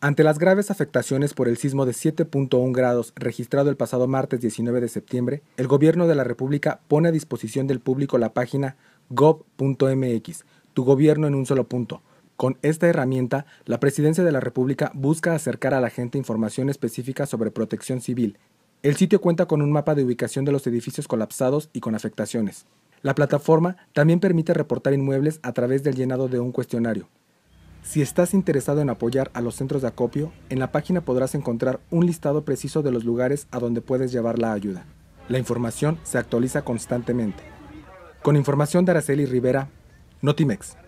Ante las graves afectaciones por el sismo de 7.1 grados registrado el pasado martes 19 de septiembre, el Gobierno de la República pone a disposición del público la página gov.mx, tu gobierno en un solo punto. Con esta herramienta, la Presidencia de la República busca acercar a la gente información específica sobre protección civil. El sitio cuenta con un mapa de ubicación de los edificios colapsados y con afectaciones. La plataforma también permite reportar inmuebles a través del llenado de un cuestionario. Si estás interesado en apoyar a los centros de acopio, en la página podrás encontrar un listado preciso de los lugares a donde puedes llevar la ayuda. La información se actualiza constantemente. Con información de Araceli Rivera, Notimex.